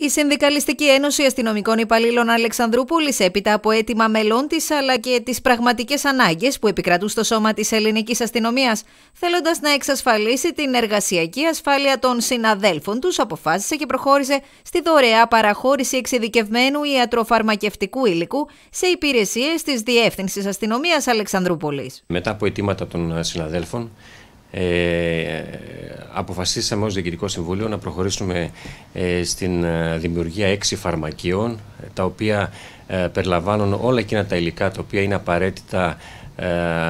Η Συνδικαλιστική Ένωση Αστυνομικών Υπαλλήλων Αλεξανδρούπολης, έπειτα από αίτημα μελών της αλλά και τις πραγματικές ανάγκες που επικρατούν στο σώμα της ελληνικής αστυνομίας, θέλοντας να εξασφαλίσει την εργασιακή ασφάλεια των συναδέλφων τους, αποφάσισε και προχώρησε στη δωρεά παραχώρηση εξειδικευμένου ιατροφαρμακευτικού υλικού σε υπηρεσίες της Διεύθυνσης Αστυνομίας Αλεξανδρούπολης. Μετά από αιτήματα των συναδέλφων, ε, αποφασίσαμε ως Διοικητικό Συμβούλιο να προχωρήσουμε ε, στην ε, δημιουργία έξι φαρμακείων τα οποία περιλαμβάνουν όλα εκείνα τα υλικά τα οποία είναι απαραίτητα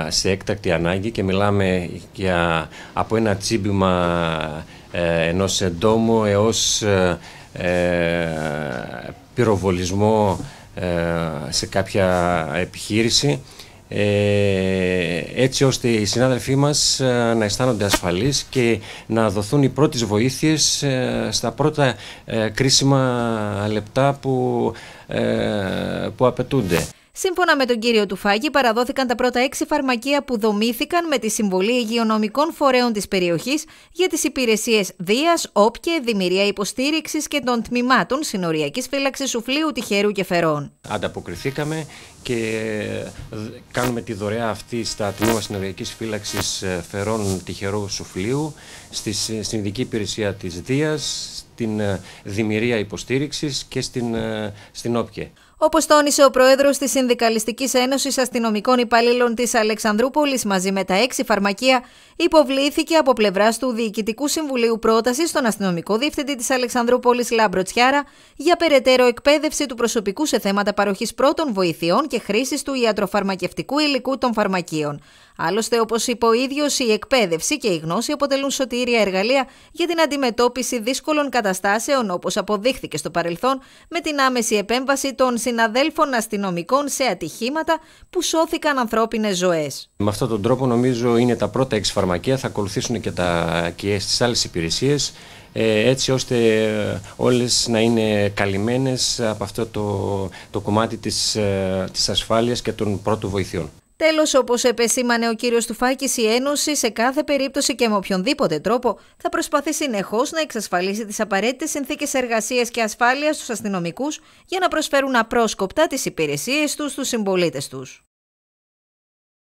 σε έκτακτη ανάγκη και μιλάμε για από ένα τσίμπημα ενός εντόμου έως πυροβολισμό σε κάποια επιχείρηση ε, έτσι ώστε οι συνάδελφοί μας ε, να αισθάνονται ασφαλείς και να δοθούν οι πρώτες βοήθειες ε, στα πρώτα κρίσιμα λεπτά που, που απαιτούνται. Σύμφωνα με τον κύριο Τουφάκη, παραδόθηκαν τα πρώτα έξι φαρμακεία που δομήθηκαν με τη συμβολή υγειονομικών φορέων της περιοχής για τις υπηρεσίες Δίας, Όπκε, Δημηρία Υποστήριξης και των τμήματων συνοριακής φύλαξης Σουφλίου, Τυχερού και Φερών. Ανταποκριθήκαμε και ε, κάνουμε τη δωρεά αυτή στα τμήματα συνοριακής φύλαξης ε, Φερών, Τυχερού, Σουφλίου, ε, στην ειδική υπηρεσία της Δίας, στην Δημηρία Υποστήριξης και στην, στην Όπως τόνισε ο πρόεδρος της Συνδικαλιστικής Ένωσης Αστυνομικών Υπαλλήλων της Αλεξανδρούπολης μαζί με τα έξι φαρμακεία, υποβλήθηκε από πλευράς του Διοικητικού Συμβουλίου πρόταση στον αστυνομικό διευθυντή της Αλεξανδρούπολης Λαμπροτσιάρα για περαιτέρω εκπαίδευση του προσωπικού σε θέματα παροχής πρώτων βοηθειών και χρήσης του ιατροφαρμακευτικού υλικού των φαρμακείων. Άλλωστε, όπως είπε ο ίδιος, η εκπαίδευση και η γνώση αποτελούν σωτήρια εργαλεία για την αντιμετώπιση δύσκολων καταστάσεων, όπως αποδείχθηκε στο παρελθόν με την άμεση επέμβαση των συναδέλφων αστυνομικών σε ατυχήματα που σώθηκαν ανθρώπινες ζωές. Με αυτόν τον τρόπο, νομίζω είναι τα πρώτα φαρμακεία θα ακολουθήσουν και, τα, και στις άλλες υπηρεσίες ε, έτσι ώστε ε, όλες να είναι καλυμμένες από αυτό το, το κομμάτι της, ε, της ασφάλειας και των πρώτων βοηθειών. Τέλος, όπως επεσήμανε ο κύριος Τουφάκης, η Ένωση σε κάθε περίπτωση και με οποιονδήποτε τρόπο θα προσπαθεί συνεχώς να εξασφαλίσει τις απαραίτητες συνθήκες εργασίας και ασφάλειας στους αστυνομικούς για να προσφέρουν απρόσκοπτα τις υπηρεσίες τους στους συμπολίτες τους.